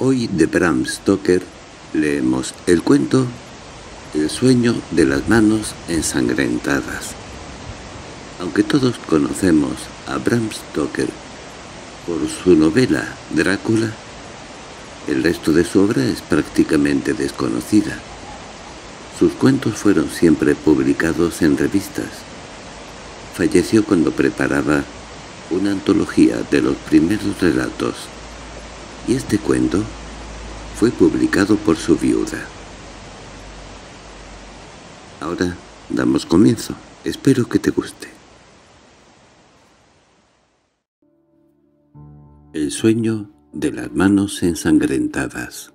Hoy de Bram Stoker leemos el cuento El sueño de las manos ensangrentadas. Aunque todos conocemos a Bram Stoker por su novela Drácula, el resto de su obra es prácticamente desconocida. Sus cuentos fueron siempre publicados en revistas. Falleció cuando preparaba una antología de los primeros relatos y este cuento fue publicado por su viuda. Ahora damos comienzo. Espero que te guste. El sueño de las manos ensangrentadas.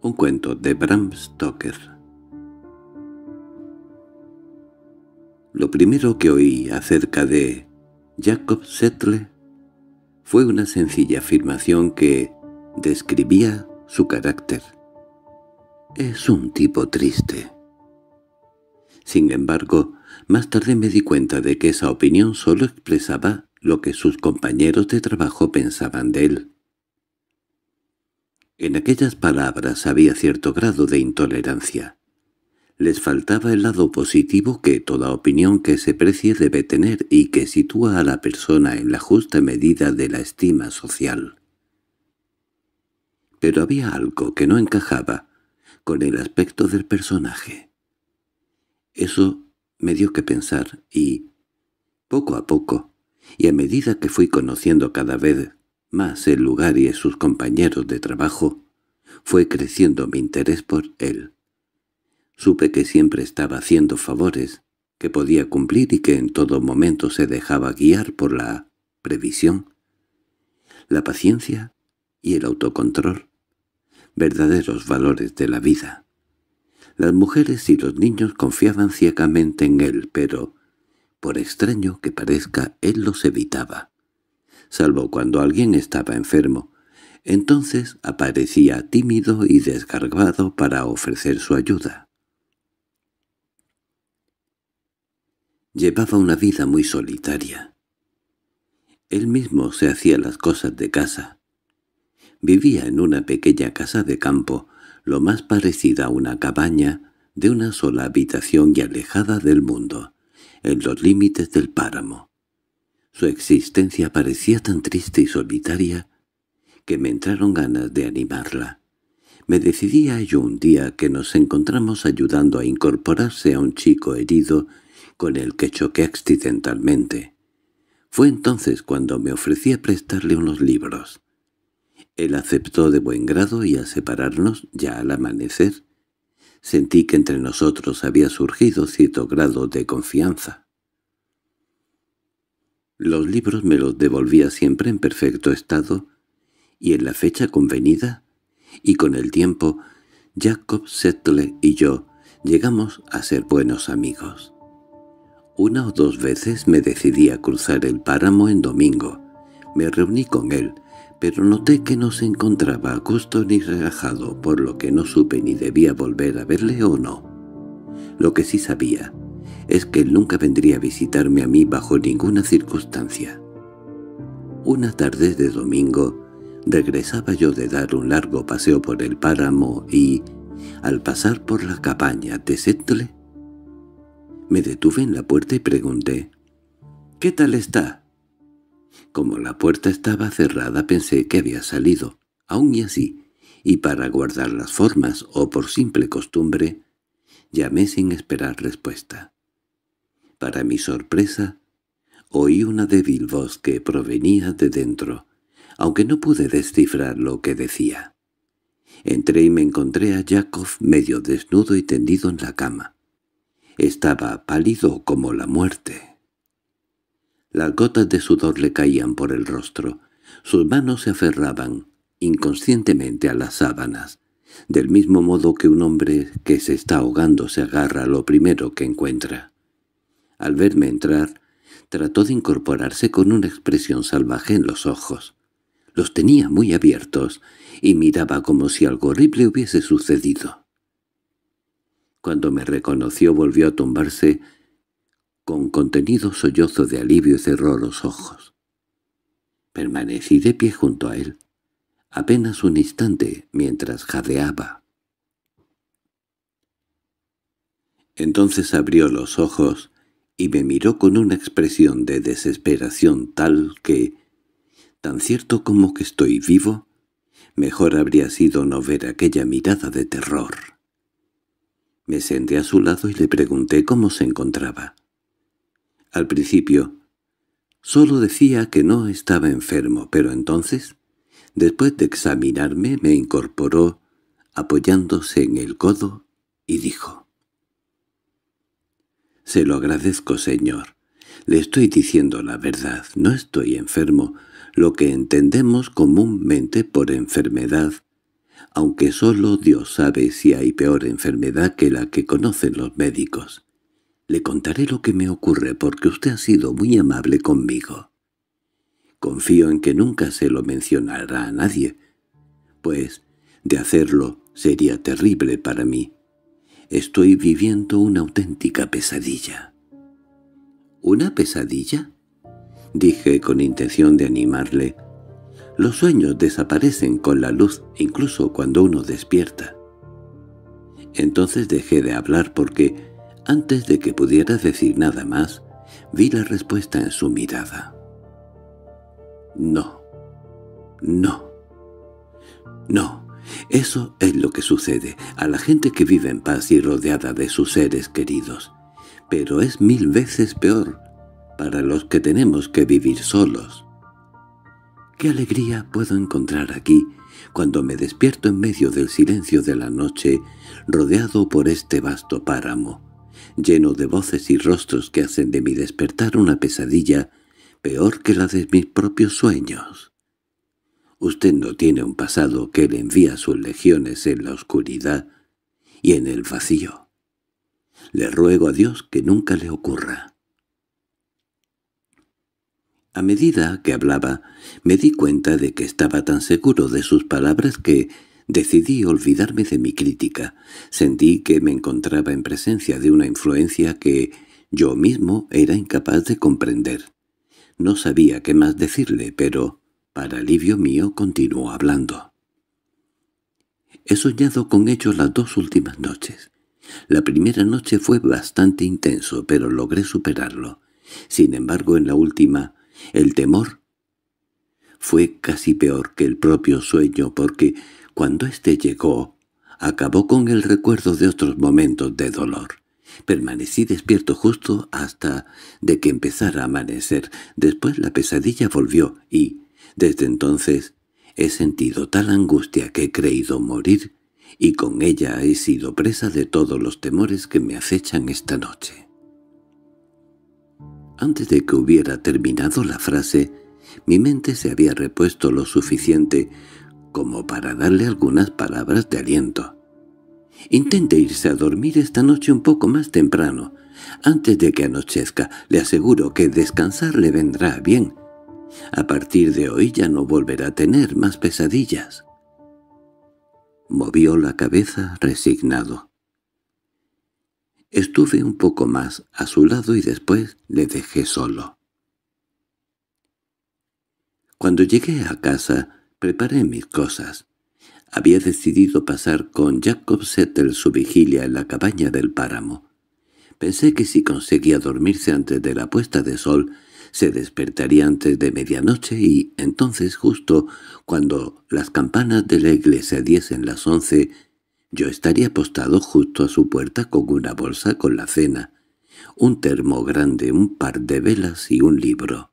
Un cuento de Bram Stoker. Lo primero que oí acerca de Jacob Settle fue una sencilla afirmación que describía su carácter. Es un tipo triste. Sin embargo, más tarde me di cuenta de que esa opinión solo expresaba lo que sus compañeros de trabajo pensaban de él. En aquellas palabras había cierto grado de intolerancia. Les faltaba el lado positivo que toda opinión que se precie debe tener y que sitúa a la persona en la justa medida de la estima social pero había algo que no encajaba con el aspecto del personaje. Eso me dio que pensar y, poco a poco, y a medida que fui conociendo cada vez más el lugar y sus compañeros de trabajo, fue creciendo mi interés por él. Supe que siempre estaba haciendo favores, que podía cumplir y que en todo momento se dejaba guiar por la previsión, la paciencia y el autocontrol verdaderos valores de la vida. Las mujeres y los niños confiaban ciegamente en él, pero, por extraño que parezca, él los evitaba. Salvo cuando alguien estaba enfermo, entonces aparecía tímido y desgarbado para ofrecer su ayuda. Llevaba una vida muy solitaria. Él mismo se hacía las cosas de casa, Vivía en una pequeña casa de campo, lo más parecida a una cabaña, de una sola habitación y alejada del mundo, en los límites del páramo. Su existencia parecía tan triste y solitaria que me entraron ganas de animarla. Me decidí a ello un día que nos encontramos ayudando a incorporarse a un chico herido con el que choqué accidentalmente. Fue entonces cuando me ofrecí a prestarle unos libros. Él aceptó de buen grado y al separarnos ya al amanecer. Sentí que entre nosotros había surgido cierto grado de confianza. Los libros me los devolvía siempre en perfecto estado, y en la fecha convenida, y con el tiempo, Jacob Settle y yo llegamos a ser buenos amigos. Una o dos veces me decidí a cruzar el páramo en domingo. Me reuní con él, pero noté que no se encontraba a gusto ni relajado, por lo que no supe ni debía volver a verle o no. Lo que sí sabía es que él nunca vendría a visitarme a mí bajo ninguna circunstancia. Una tarde de domingo regresaba yo de dar un largo paseo por el páramo y, al pasar por la cabaña de Settle, me detuve en la puerta y pregunté, «¿Qué tal está?» Como la puerta estaba cerrada pensé que había salido, aún y así, y para guardar las formas o por simple costumbre, llamé sin esperar respuesta. Para mi sorpresa, oí una débil voz que provenía de dentro, aunque no pude descifrar lo que decía. Entré y me encontré a Yakov medio desnudo y tendido en la cama. Estaba pálido como la muerte, las gotas de sudor le caían por el rostro. Sus manos se aferraban inconscientemente a las sábanas, del mismo modo que un hombre que se está ahogando se agarra a lo primero que encuentra. Al verme entrar, trató de incorporarse con una expresión salvaje en los ojos. Los tenía muy abiertos y miraba como si algo horrible hubiese sucedido. Cuando me reconoció volvió a tumbarse con contenido sollozo de alivio cerró los ojos. Permanecí de pie junto a él, apenas un instante mientras jadeaba. Entonces abrió los ojos y me miró con una expresión de desesperación tal que, tan cierto como que estoy vivo, mejor habría sido no ver aquella mirada de terror. Me senté a su lado y le pregunté cómo se encontraba. Al principio, solo decía que no estaba enfermo, pero entonces, después de examinarme, me incorporó, apoyándose en el codo, y dijo. «Se lo agradezco, señor. Le estoy diciendo la verdad. No estoy enfermo. Lo que entendemos comúnmente por enfermedad aunque solo Dios sabe si hay peor enfermedad que la que conocen los médicos. Le contaré lo que me ocurre porque usted ha sido muy amable conmigo. Confío en que nunca se lo mencionará a nadie, pues de hacerlo sería terrible para mí. Estoy viviendo una auténtica pesadilla. —¿Una pesadilla? —dije con intención de animarle. Los sueños desaparecen con la luz, incluso cuando uno despierta. Entonces dejé de hablar porque antes de que pudiera decir nada más, vi la respuesta en su mirada. No, no, no, eso es lo que sucede a la gente que vive en paz y rodeada de sus seres queridos. Pero es mil veces peor para los que tenemos que vivir solos. ¿Qué alegría puedo encontrar aquí cuando me despierto en medio del silencio de la noche rodeado por este vasto páramo? lleno de voces y rostros que hacen de mi despertar una pesadilla peor que la de mis propios sueños. Usted no tiene un pasado que le envía sus legiones en la oscuridad y en el vacío. Le ruego a Dios que nunca le ocurra. A medida que hablaba, me di cuenta de que estaba tan seguro de sus palabras que Decidí olvidarme de mi crítica. Sentí que me encontraba en presencia de una influencia que yo mismo era incapaz de comprender. No sabía qué más decirle, pero, para alivio mío, continuó hablando. He soñado con ellos las dos últimas noches. La primera noche fue bastante intenso, pero logré superarlo. Sin embargo, en la última, el temor fue casi peor que el propio sueño, porque cuando éste llegó, acabó con el recuerdo de otros momentos de dolor. Permanecí despierto justo hasta de que empezara a amanecer. Después la pesadilla volvió y, desde entonces, he sentido tal angustia que he creído morir y con ella he sido presa de todos los temores que me acechan esta noche. Antes de que hubiera terminado la frase, mi mente se había repuesto lo suficiente como para darle algunas palabras de aliento. —Intente irse a dormir esta noche un poco más temprano. Antes de que anochezca, le aseguro que descansar le vendrá bien. A partir de hoy ya no volverá a tener más pesadillas. Movió la cabeza resignado. Estuve un poco más a su lado y después le dejé solo. Cuando llegué a casa, Preparé mis cosas. Había decidido pasar con Jacob Settle su vigilia en la cabaña del páramo. Pensé que si conseguía dormirse antes de la puesta de sol, se despertaría antes de medianoche y, entonces justo cuando las campanas de la iglesia diesen las once, yo estaría apostado justo a su puerta con una bolsa con la cena, un termo grande, un par de velas y un libro.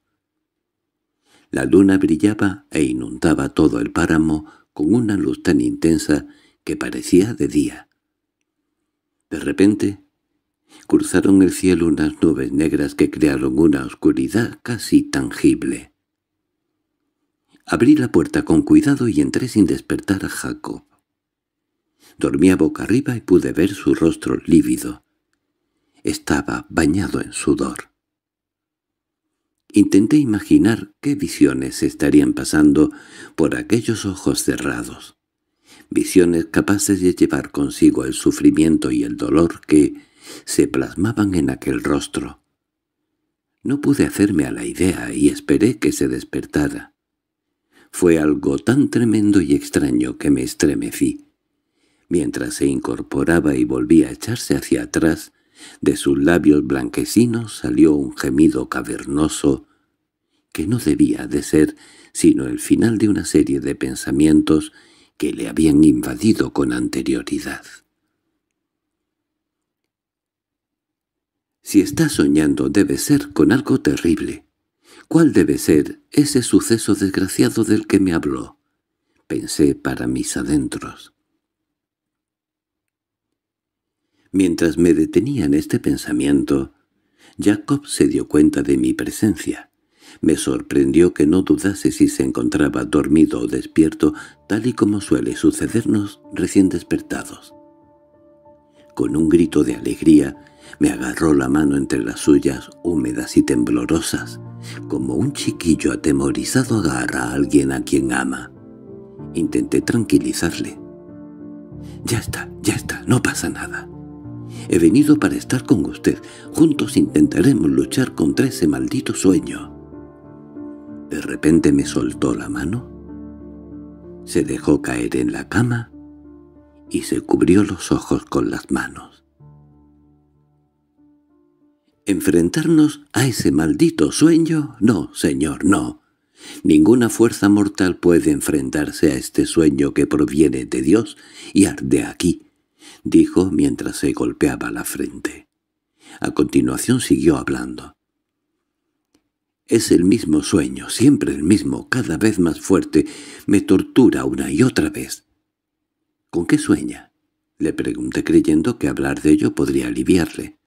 La luna brillaba e inundaba todo el páramo con una luz tan intensa que parecía de día. De repente, cruzaron el cielo unas nubes negras que crearon una oscuridad casi tangible. Abrí la puerta con cuidado y entré sin despertar a Jacob. Dormía boca arriba y pude ver su rostro lívido. Estaba bañado en sudor. Intenté imaginar qué visiones estarían pasando por aquellos ojos cerrados. Visiones capaces de llevar consigo el sufrimiento y el dolor que se plasmaban en aquel rostro. No pude hacerme a la idea y esperé que se despertara. Fue algo tan tremendo y extraño que me estremecí. Mientras se incorporaba y volvía a echarse hacia atrás, de sus labios blanquecinos salió un gemido cavernoso que no debía de ser sino el final de una serie de pensamientos que le habían invadido con anterioridad. Si está soñando debe ser con algo terrible. ¿Cuál debe ser ese suceso desgraciado del que me habló? Pensé para mis adentros. Mientras me detenía en este pensamiento, Jacob se dio cuenta de mi presencia. Me sorprendió que no dudase si se encontraba dormido o despierto, tal y como suele sucedernos recién despertados. Con un grito de alegría, me agarró la mano entre las suyas, húmedas y temblorosas, como un chiquillo atemorizado agarra a alguien a quien ama. Intenté tranquilizarle. «Ya está, ya está, no pasa nada. He venido para estar con usted. Juntos intentaremos luchar contra ese maldito sueño. De repente me soltó la mano, se dejó caer en la cama y se cubrió los ojos con las manos. ¿Enfrentarnos a ese maldito sueño? No, señor, no. Ninguna fuerza mortal puede enfrentarse a este sueño que proviene de Dios y arde aquí, —dijo mientras se golpeaba la frente. A continuación siguió hablando. —Es el mismo sueño, siempre el mismo, cada vez más fuerte. Me tortura una y otra vez. —¿Con qué sueña? —le pregunté creyendo que hablar de ello podría aliviarle.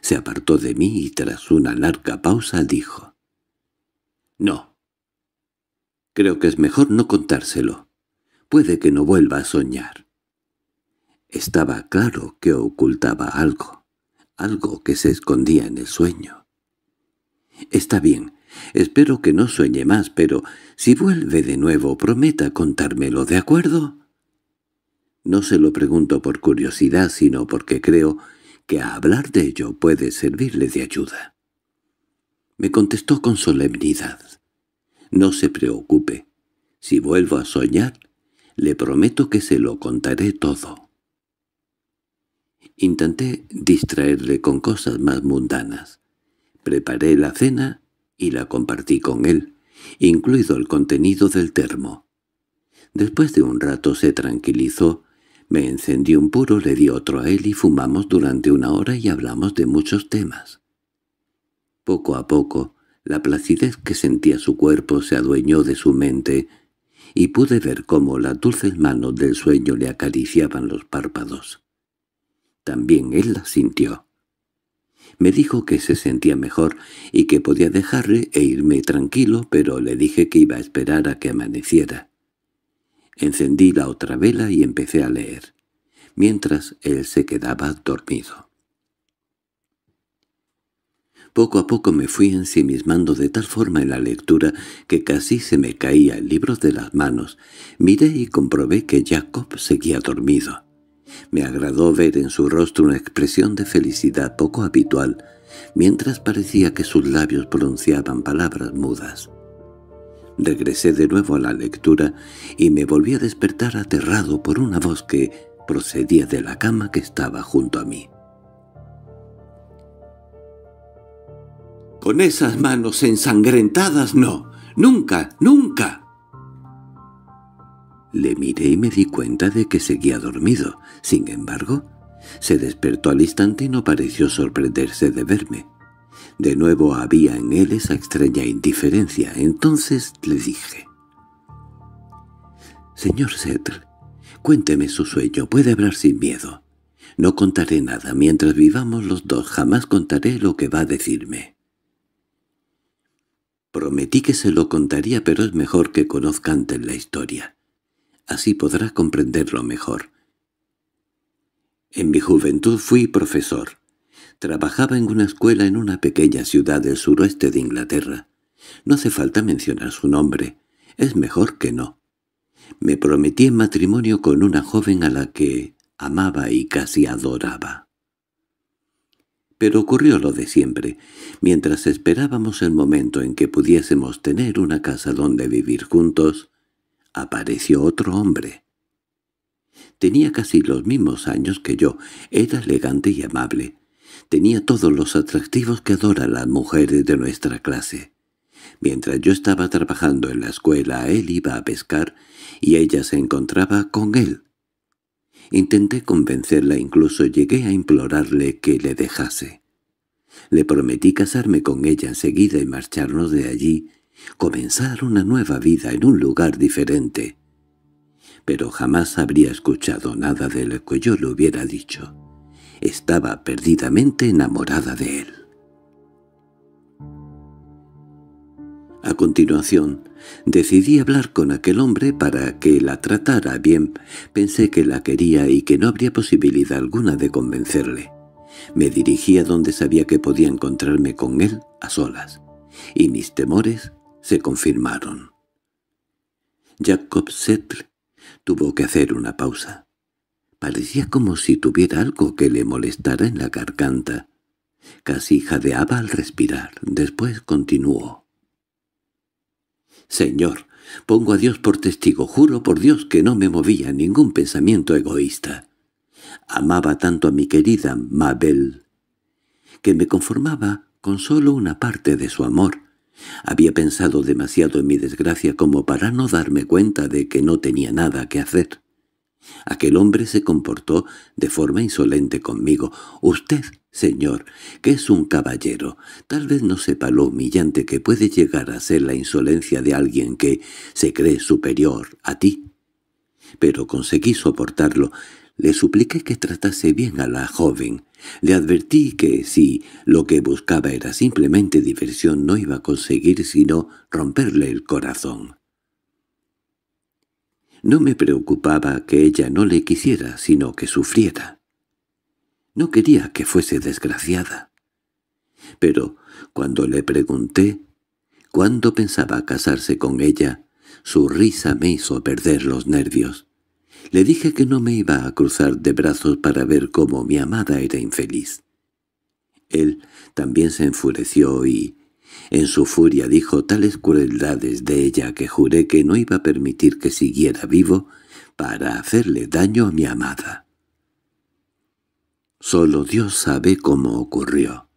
Se apartó de mí y tras una larga pausa dijo. —No. Creo que es mejor no contárselo. Puede que no vuelva a soñar. Estaba claro que ocultaba algo, algo que se escondía en el sueño. «Está bien, espero que no sueñe más, pero si vuelve de nuevo prometa contármelo, ¿de acuerdo?» No se lo pregunto por curiosidad, sino porque creo que a hablar de ello puede servirle de ayuda. Me contestó con solemnidad. No se preocupe. Si vuelvo a soñar, le prometo que se lo contaré todo. Intenté distraerle con cosas más mundanas. Preparé la cena y la compartí con él, incluido el contenido del termo. Después de un rato se tranquilizó, me encendí un puro, le di otro a él y fumamos durante una hora y hablamos de muchos temas. Poco a poco, la placidez que sentía su cuerpo se adueñó de su mente, y pude ver cómo las dulces manos del sueño le acariciaban los párpados. También él la sintió. Me dijo que se sentía mejor y que podía dejarle e irme tranquilo, pero le dije que iba a esperar a que amaneciera. Encendí la otra vela y empecé a leer, mientras él se quedaba dormido. Poco a poco me fui ensimismando de tal forma en la lectura que casi se me caía el libro de las manos. Miré y comprobé que Jacob seguía dormido. Me agradó ver en su rostro una expresión de felicidad poco habitual, mientras parecía que sus labios pronunciaban palabras mudas. Regresé de nuevo a la lectura y me volví a despertar aterrado por una voz que procedía de la cama que estaba junto a mí. —¡Con esas manos ensangrentadas no! ¡Nunca, nunca! Le miré y me di cuenta de que seguía dormido. Sin embargo, se despertó al instante y no pareció sorprenderse de verme. De nuevo había en él esa extraña indiferencia. Entonces le dije, «Señor Setr, cuénteme su sueño, puede hablar sin miedo. No contaré nada, mientras vivamos los dos jamás contaré lo que va a decirme». Prometí que se lo contaría, pero es mejor que conozca antes la historia. Así podrá comprenderlo mejor. En mi juventud fui profesor. Trabajaba en una escuela en una pequeña ciudad del suroeste de Inglaterra. No hace falta mencionar su nombre. Es mejor que no. Me prometí en matrimonio con una joven a la que amaba y casi adoraba. Pero ocurrió lo de siempre. Mientras esperábamos el momento en que pudiésemos tener una casa donde vivir juntos, apareció otro hombre. Tenía casi los mismos años que yo, era elegante y amable. Tenía todos los atractivos que adoran las mujeres de nuestra clase. Mientras yo estaba trabajando en la escuela, él iba a pescar y ella se encontraba con él. Intenté convencerla, incluso llegué a implorarle que le dejase. Le prometí casarme con ella enseguida y marcharnos de allí, comenzar una nueva vida en un lugar diferente pero jamás habría escuchado nada de lo que yo le hubiera dicho. Estaba perdidamente enamorada de él. A continuación, decidí hablar con aquel hombre para que la tratara bien. Pensé que la quería y que no habría posibilidad alguna de convencerle. Me dirigí a donde sabía que podía encontrarme con él a solas, y mis temores se confirmaron. Jacob Settle Tuvo que hacer una pausa. Parecía como si tuviera algo que le molestara en la garganta. Casi jadeaba al respirar. Después continuó. «Señor, pongo a Dios por testigo. Juro por Dios que no me movía ningún pensamiento egoísta. Amaba tanto a mi querida Mabel que me conformaba con solo una parte de su amor, había pensado demasiado en mi desgracia como para no darme cuenta de que no tenía nada que hacer. Aquel hombre se comportó de forma insolente conmigo. Usted, señor, que es un caballero, tal vez no sepa lo humillante que puede llegar a ser la insolencia de alguien que se cree superior a ti. Pero conseguí soportarlo. Le supliqué que tratase bien a la joven. Le advertí que si lo que buscaba era simplemente diversión no iba a conseguir sino romperle el corazón. No me preocupaba que ella no le quisiera, sino que sufriera. No quería que fuese desgraciada. Pero cuando le pregunté cuándo pensaba casarse con ella, su risa me hizo perder los nervios. Le dije que no me iba a cruzar de brazos para ver cómo mi amada era infeliz. Él también se enfureció y, en su furia, dijo tales crueldades de ella que juré que no iba a permitir que siguiera vivo para hacerle daño a mi amada. Solo Dios sabe cómo ocurrió.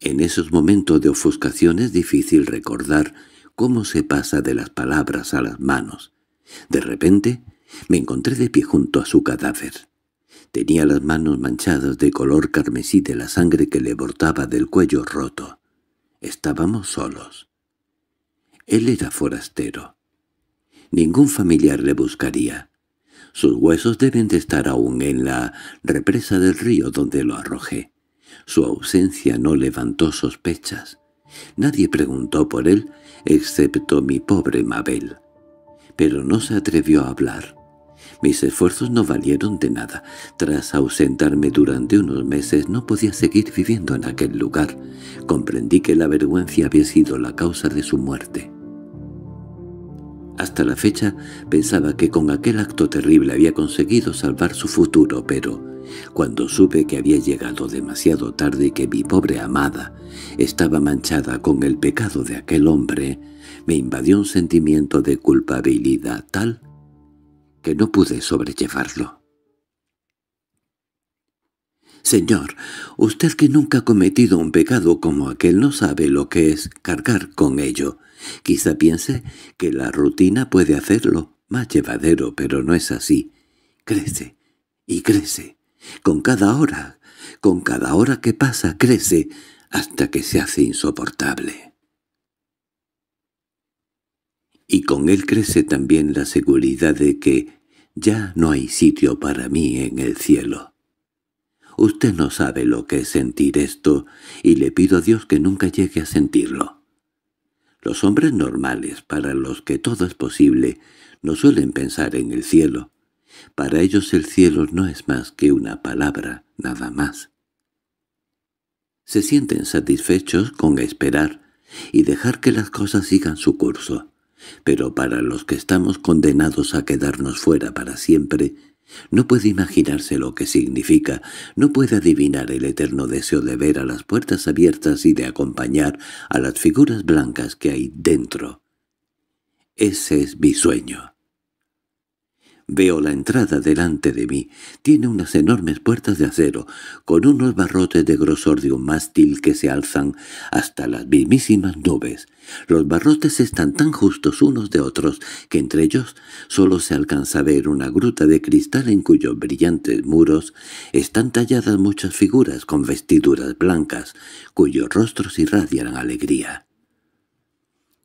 En esos momentos de ofuscación es difícil recordar cómo se pasa de las palabras a las manos, de repente me encontré de pie junto a su cadáver. Tenía las manos manchadas de color carmesí de la sangre que le bordaba del cuello roto. Estábamos solos. Él era forastero. Ningún familiar le buscaría. Sus huesos deben de estar aún en la represa del río donde lo arrojé. Su ausencia no levantó sospechas. Nadie preguntó por él, excepto mi pobre Mabel pero no se atrevió a hablar. Mis esfuerzos no valieron de nada. Tras ausentarme durante unos meses no podía seguir viviendo en aquel lugar. Comprendí que la vergüenza había sido la causa de su muerte. Hasta la fecha pensaba que con aquel acto terrible había conseguido salvar su futuro, pero cuando supe que había llegado demasiado tarde y que mi pobre amada estaba manchada con el pecado de aquel hombre, me invadió un sentimiento de culpabilidad tal que no pude sobrellevarlo. Señor, usted que nunca ha cometido un pecado como aquel no sabe lo que es cargar con ello. Quizá piense que la rutina puede hacerlo más llevadero, pero no es así. Crece y crece. Con cada hora, con cada hora que pasa crece hasta que se hace insoportable y con él crece también la seguridad de que ya no hay sitio para mí en el cielo. Usted no sabe lo que es sentir esto, y le pido a Dios que nunca llegue a sentirlo. Los hombres normales, para los que todo es posible, no suelen pensar en el cielo. Para ellos el cielo no es más que una palabra, nada más. Se sienten satisfechos con esperar y dejar que las cosas sigan su curso. Pero para los que estamos condenados a quedarnos fuera para siempre, no puede imaginarse lo que significa, no puede adivinar el eterno deseo de ver a las puertas abiertas y de acompañar a las figuras blancas que hay dentro. Ese es mi sueño. Veo la entrada delante de mí. Tiene unas enormes puertas de acero, con unos barrotes de grosor de un mástil que se alzan hasta las mismísimas nubes. Los barrotes están tan justos unos de otros que entre ellos solo se alcanza a ver una gruta de cristal en cuyos brillantes muros están talladas muchas figuras con vestiduras blancas, cuyos rostros irradian alegría.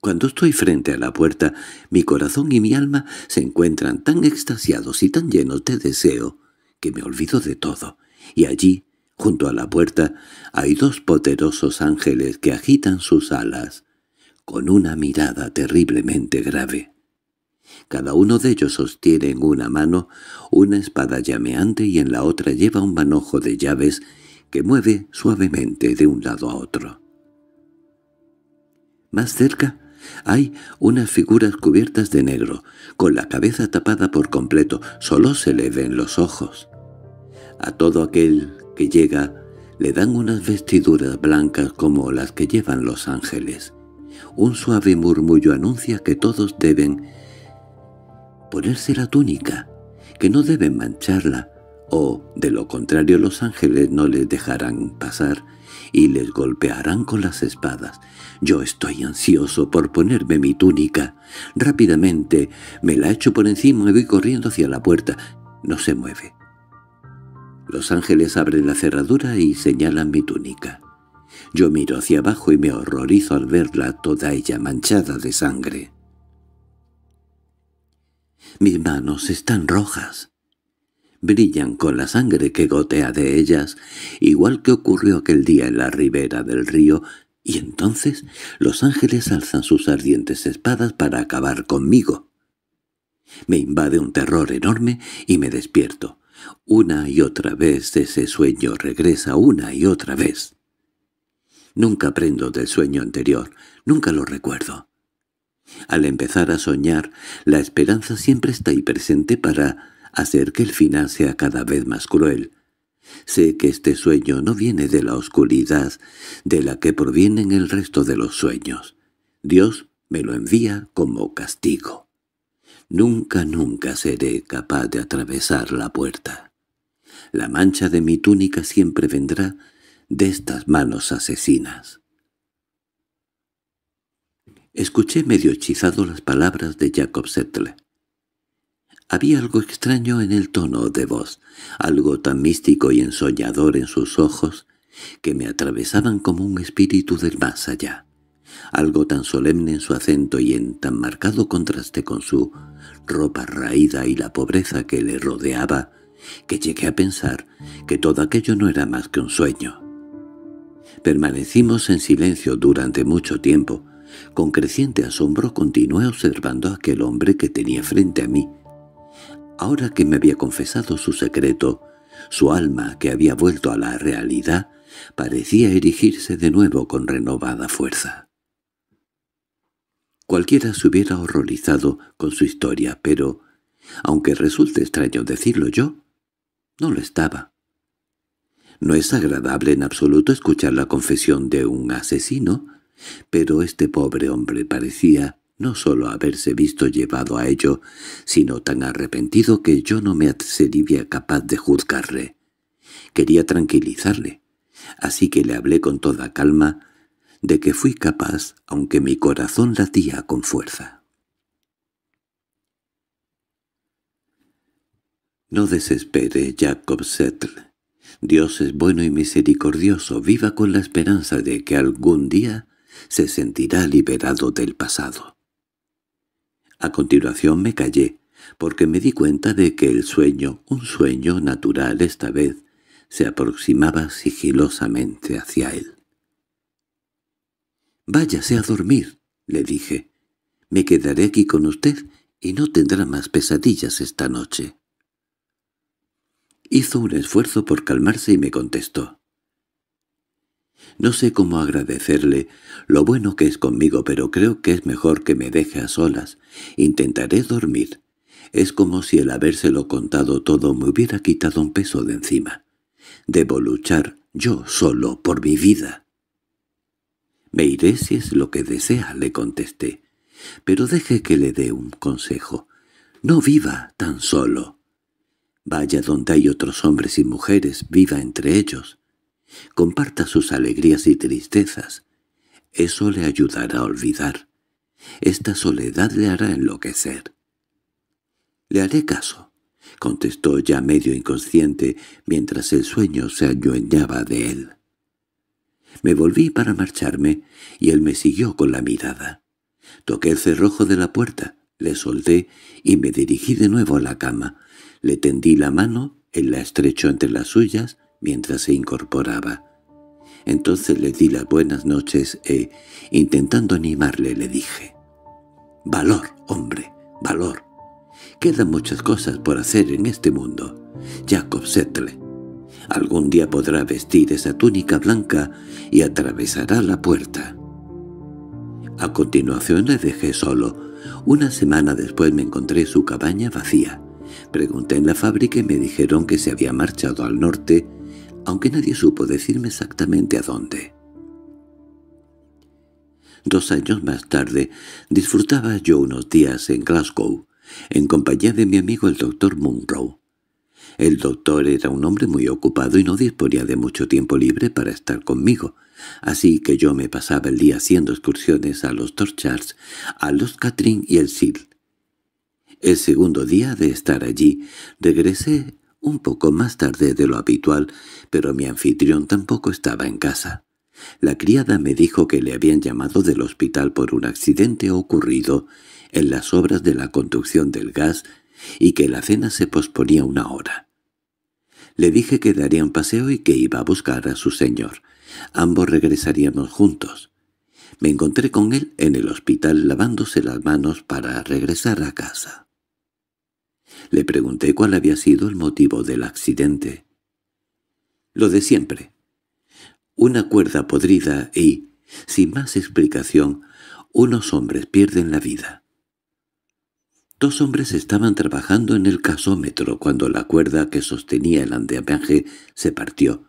Cuando estoy frente a la puerta, mi corazón y mi alma se encuentran tan extasiados y tan llenos de deseo que me olvido de todo, y allí, junto a la puerta, hay dos poderosos ángeles que agitan sus alas, con una mirada terriblemente grave. Cada uno de ellos sostiene en una mano una espada llameante y en la otra lleva un manojo de llaves que mueve suavemente de un lado a otro. Más cerca hay unas figuras cubiertas de negro, con la cabeza tapada por completo, solo se le ven los ojos. A todo aquel que llega le dan unas vestiduras blancas como las que llevan los ángeles. Un suave murmullo anuncia que todos deben ponerse la túnica, que no deben mancharla, o, de lo contrario, los ángeles no les dejarán pasar, y les golpearán con las espadas. Yo estoy ansioso por ponerme mi túnica. Rápidamente me la echo por encima y voy corriendo hacia la puerta. No se mueve. Los ángeles abren la cerradura y señalan mi túnica. Yo miro hacia abajo y me horrorizo al verla toda ella manchada de sangre. Mis manos están rojas brillan con la sangre que gotea de ellas, igual que ocurrió aquel día en la ribera del río, y entonces los ángeles alzan sus ardientes espadas para acabar conmigo. Me invade un terror enorme y me despierto. Una y otra vez ese sueño regresa una y otra vez. Nunca aprendo del sueño anterior, nunca lo recuerdo. Al empezar a soñar, la esperanza siempre está ahí presente para hacer que el final sea cada vez más cruel. Sé que este sueño no viene de la oscuridad de la que provienen el resto de los sueños. Dios me lo envía como castigo. Nunca, nunca seré capaz de atravesar la puerta. La mancha de mi túnica siempre vendrá de estas manos asesinas. Escuché medio hechizado las palabras de Jacob Settler. Había algo extraño en el tono de voz, algo tan místico y ensoñador en sus ojos, que me atravesaban como un espíritu del más allá, algo tan solemne en su acento y en tan marcado contraste con su ropa raída y la pobreza que le rodeaba, que llegué a pensar que todo aquello no era más que un sueño. Permanecimos en silencio durante mucho tiempo. Con creciente asombro continué observando a aquel hombre que tenía frente a mí, Ahora que me había confesado su secreto, su alma, que había vuelto a la realidad, parecía erigirse de nuevo con renovada fuerza. Cualquiera se hubiera horrorizado con su historia, pero, aunque resulte extraño decirlo yo, no lo estaba. No es agradable en absoluto escuchar la confesión de un asesino, pero este pobre hombre parecía no solo haberse visto llevado a ello, sino tan arrepentido que yo no me atrevía capaz de juzgarle. Quería tranquilizarle, así que le hablé con toda calma de que fui capaz, aunque mi corazón latía con fuerza. No desespere, Jacob Settle. Dios es bueno y misericordioso, viva con la esperanza de que algún día se sentirá liberado del pasado. A continuación me callé, porque me di cuenta de que el sueño, un sueño natural esta vez, se aproximaba sigilosamente hacia él. «Váyase a dormir», le dije. «Me quedaré aquí con usted y no tendrá más pesadillas esta noche». Hizo un esfuerzo por calmarse y me contestó. No sé cómo agradecerle lo bueno que es conmigo, pero creo que es mejor que me deje a solas, Intentaré dormir. Es como si el habérselo contado todo me hubiera quitado un peso de encima. Debo luchar yo solo por mi vida. —Me iré si es lo que desea —le contesté—, pero deje que le dé un consejo. No viva tan solo. Vaya donde hay otros hombres y mujeres, viva entre ellos. Comparta sus alegrías y tristezas. Eso le ayudará a olvidar. Esta soledad le hará enloquecer. —Le haré caso —contestó ya medio inconsciente, mientras el sueño se adueñaba de él. Me volví para marcharme, y él me siguió con la mirada. Toqué el cerrojo de la puerta, le solté y me dirigí de nuevo a la cama. Le tendí la mano, él la estrechó entre las suyas mientras se incorporaba. Entonces le di las buenas noches e, intentando animarle, le dije, «Valor, hombre, valor. Quedan muchas cosas por hacer en este mundo. Jacob Settle, algún día podrá vestir esa túnica blanca y atravesará la puerta». A continuación le dejé solo. Una semana después me encontré su cabaña vacía. Pregunté en la fábrica y me dijeron que se había marchado al norte aunque nadie supo decirme exactamente a dónde. Dos años más tarde disfrutaba yo unos días en Glasgow, en compañía de mi amigo el doctor Munro. El doctor era un hombre muy ocupado y no disponía de mucho tiempo libre para estar conmigo, así que yo me pasaba el día haciendo excursiones a los Torchards, a los Catrin y el Sil. El segundo día de estar allí, regresé un poco más tarde de lo habitual, pero mi anfitrión tampoco estaba en casa. La criada me dijo que le habían llamado del hospital por un accidente ocurrido en las obras de la conducción del gas y que la cena se posponía una hora. Le dije que daría un paseo y que iba a buscar a su señor. Ambos regresaríamos juntos. Me encontré con él en el hospital lavándose las manos para regresar a casa. Le pregunté cuál había sido el motivo del accidente. Lo de siempre. Una cuerda podrida y, sin más explicación, unos hombres pierden la vida. Dos hombres estaban trabajando en el casómetro cuando la cuerda que sostenía el andamiaje se partió.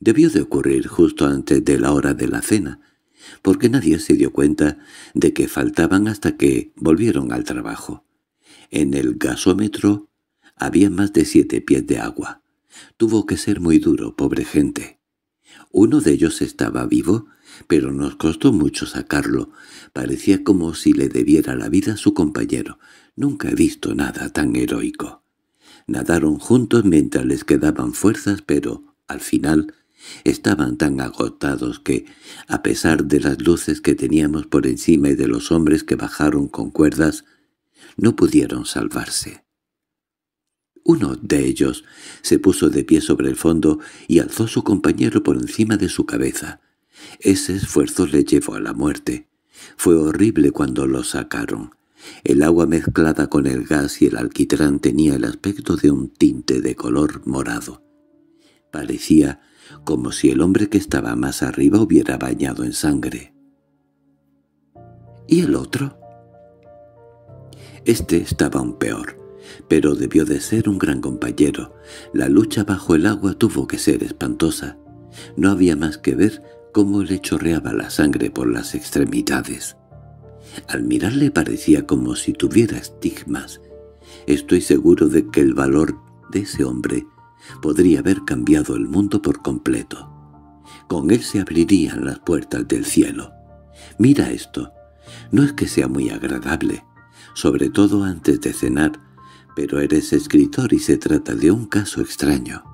Debió de ocurrir justo antes de la hora de la cena, porque nadie se dio cuenta de que faltaban hasta que volvieron al trabajo. En el gasómetro había más de siete pies de agua. Tuvo que ser muy duro, pobre gente. Uno de ellos estaba vivo, pero nos costó mucho sacarlo. Parecía como si le debiera la vida a su compañero. Nunca he visto nada tan heroico. Nadaron juntos mientras les quedaban fuerzas, pero, al final, estaban tan agotados que, a pesar de las luces que teníamos por encima y de los hombres que bajaron con cuerdas, no pudieron salvarse. Uno de ellos se puso de pie sobre el fondo y alzó a su compañero por encima de su cabeza. Ese esfuerzo le llevó a la muerte. Fue horrible cuando lo sacaron. El agua mezclada con el gas y el alquitrán tenía el aspecto de un tinte de color morado. Parecía como si el hombre que estaba más arriba hubiera bañado en sangre. —¿Y el otro? Este estaba aún peor, pero debió de ser un gran compañero. La lucha bajo el agua tuvo que ser espantosa. No había más que ver cómo le chorreaba la sangre por las extremidades. Al mirarle parecía como si tuviera estigmas. Estoy seguro de que el valor de ese hombre podría haber cambiado el mundo por completo. Con él se abrirían las puertas del cielo. Mira esto. No es que sea muy agradable, sobre todo antes de cenar, pero eres escritor y se trata de un caso extraño.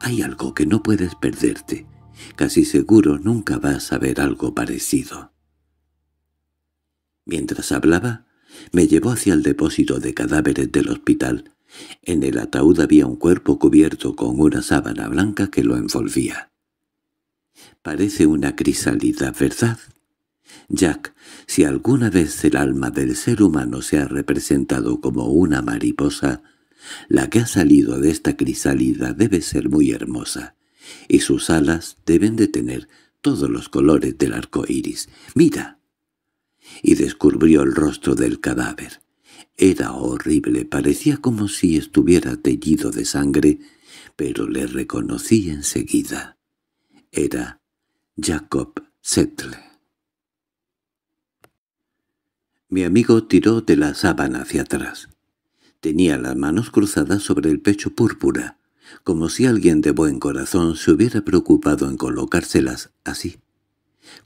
Hay algo que no puedes perderte. Casi seguro nunca vas a ver algo parecido. Mientras hablaba, me llevó hacia el depósito de cadáveres del hospital. En el ataúd había un cuerpo cubierto con una sábana blanca que lo envolvía. «Parece una crisálida, ¿verdad?» Jack, si alguna vez el alma del ser humano se ha representado como una mariposa, la que ha salido de esta crisálida debe ser muy hermosa, y sus alas deben de tener todos los colores del arco iris. ¡Mira! Y descubrió el rostro del cadáver. Era horrible, parecía como si estuviera teñido de sangre, pero le reconocí enseguida. Era Jacob Settle. Mi amigo tiró de la sábana hacia atrás. Tenía las manos cruzadas sobre el pecho púrpura, como si alguien de buen corazón se hubiera preocupado en colocárselas así.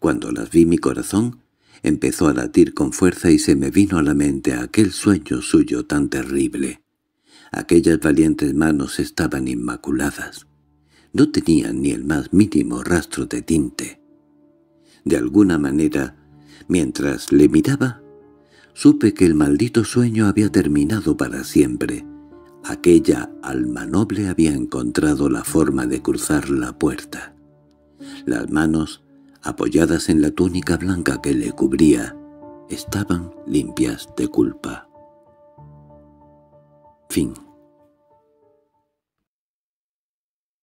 Cuando las vi mi corazón empezó a latir con fuerza y se me vino a la mente aquel sueño suyo tan terrible. Aquellas valientes manos estaban inmaculadas. No tenían ni el más mínimo rastro de tinte. De alguna manera, mientras le miraba, supe que el maldito sueño había terminado para siempre. Aquella alma noble había encontrado la forma de cruzar la puerta. Las manos, apoyadas en la túnica blanca que le cubría, estaban limpias de culpa. Fin